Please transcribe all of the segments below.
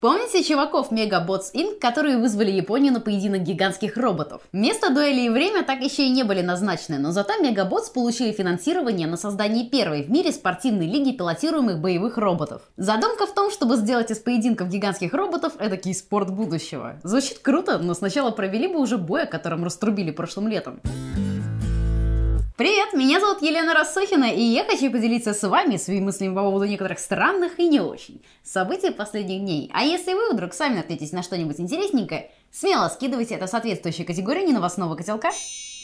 Помните чуваков Megabots Inc., которые вызвали Японию на поединок гигантских роботов? Место дуэли и время так еще и не были назначены, но зато Megabots получили финансирование на создание первой в мире спортивной лиги пилотируемых боевых роботов. Задумка в том, чтобы сделать из поединков гигантских роботов эдакий спорт будущего. Звучит круто, но сначала провели бы уже бой, о котором раструбили прошлым летом. Привет, меня зовут Елена Рассохина, и я хочу поделиться с вами своими мыслями по поводу некоторых странных и не очень событий последних дней. А если вы вдруг сами наткнетесь на что-нибудь интересненькое, смело скидывайте это в соответствующей категории ненавостного котелка.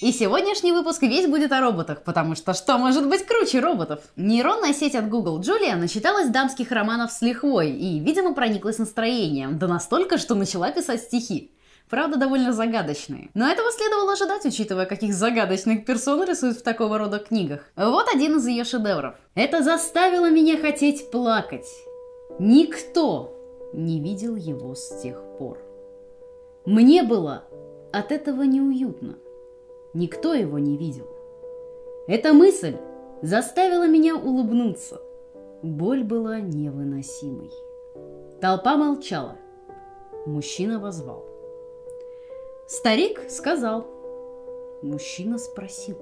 И сегодняшний выпуск весь будет о роботах, потому что что может быть круче роботов? Нейронная сеть от Google Джулия начиталась дамских романов с лихвой и, видимо, прониклась настроением, да настолько, что начала писать стихи. Правда, довольно загадочные. Но этого следовало ожидать, учитывая, каких загадочных персон рисуют в такого рода книгах. Вот один из ее шедевров. Это заставило меня хотеть плакать. Никто не видел его с тех пор. Мне было от этого неуютно. Никто его не видел. Эта мысль заставила меня улыбнуться. Боль была невыносимой. Толпа молчала. Мужчина возвал. Старик сказал. Мужчина спросил.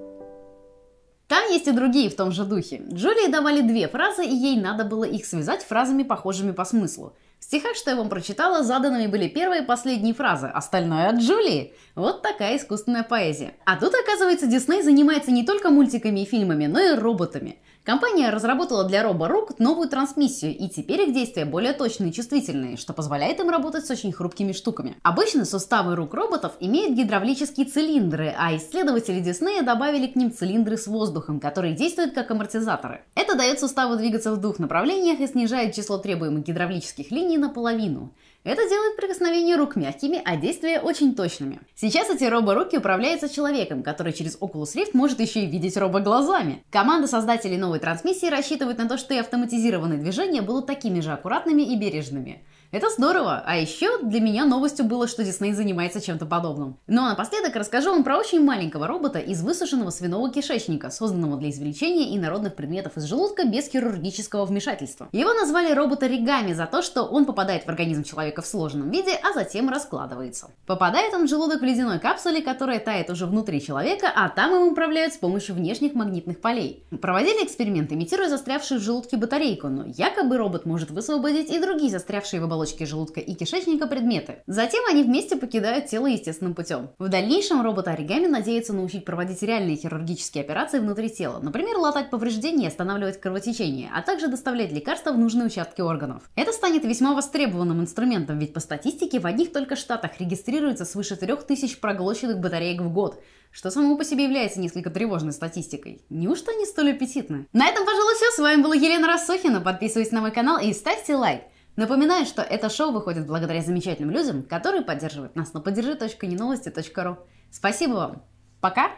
Там есть и другие в том же духе. Джулии давали две фразы, и ей надо было их связать фразами, похожими по смыслу. В стихах, что я вам прочитала, заданными были первые и последние фразы, остальное от Джулии. Вот такая искусственная поэзия. А тут, оказывается, Дисней занимается не только мультиками и фильмами, но и роботами. Компания разработала для роборук новую трансмиссию, и теперь их действия более точные и чувствительные, что позволяет им работать с очень хрупкими штуками. Обычно суставы рук роботов имеют гидравлические цилиндры, а исследователи Диснея добавили к ним цилиндры с воздухом, которые действуют как амортизаторы. Это дает суставу двигаться в двух направлениях и снижает число требуемых гидравлических линий не наполовину. Это делает прикосновение рук мягкими, а действия очень точными. Сейчас эти робо-руки управляются человеком, который через Oculus Rift может еще и видеть робо-глазами. Команда создателей новой трансмиссии рассчитывает на то, что и автоматизированные движения будут такими же аккуратными и бережными. Это здорово. А еще для меня новостью было, что Дисней занимается чем-то подобным. Ну а напоследок расскажу вам про очень маленького робота из высушенного свиного кишечника, созданного для извлечения инородных предметов из желудка без хирургического вмешательства. Его назвали робота Ригами за то, что он попадает в организм человека в сложенном виде, а затем раскладывается. Попадает он в желудок в ледяной капсуле, которая тает уже внутри человека, а там им управляют с помощью внешних магнитных полей. Проводили эксперимент, имитируя застрявшую в желудке батарейку, но якобы робот может высвободить и другие застрявшие в оболочке оболочки желудка и кишечника предметы. Затем они вместе покидают тело естественным путем. В дальнейшем робот оригами надеется научить проводить реальные хирургические операции внутри тела, например, латать повреждения и останавливать кровотечение, а также доставлять лекарства в нужные участки органов. Это станет весьма востребованным инструментом, ведь по статистике в одних только штатах регистрируется свыше 3000 проглоченных батареек в год, что само по себе является несколько тревожной статистикой. Неужто они столь аппетитны? На этом, пожалуй, все. С вами была Елена Рассохина. Подписывайтесь на мой канал и ставьте лайк. Напоминаю, что это шоу выходит благодаря замечательным людям, которые поддерживают нас на поддержи.неновости.ру. Спасибо вам. Пока!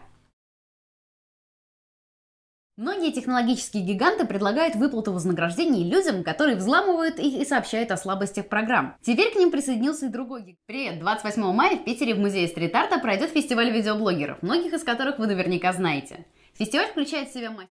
Многие технологические гиганты предлагают выплату вознаграждений людям, которые взламывают их и сообщают о слабостях программ. Теперь к ним присоединился и другой гиг. Привет! 28 мая в Питере в музее стрит-арта пройдет фестиваль видеоблогеров, многих из которых вы наверняка знаете. Фестиваль включает в себя мастер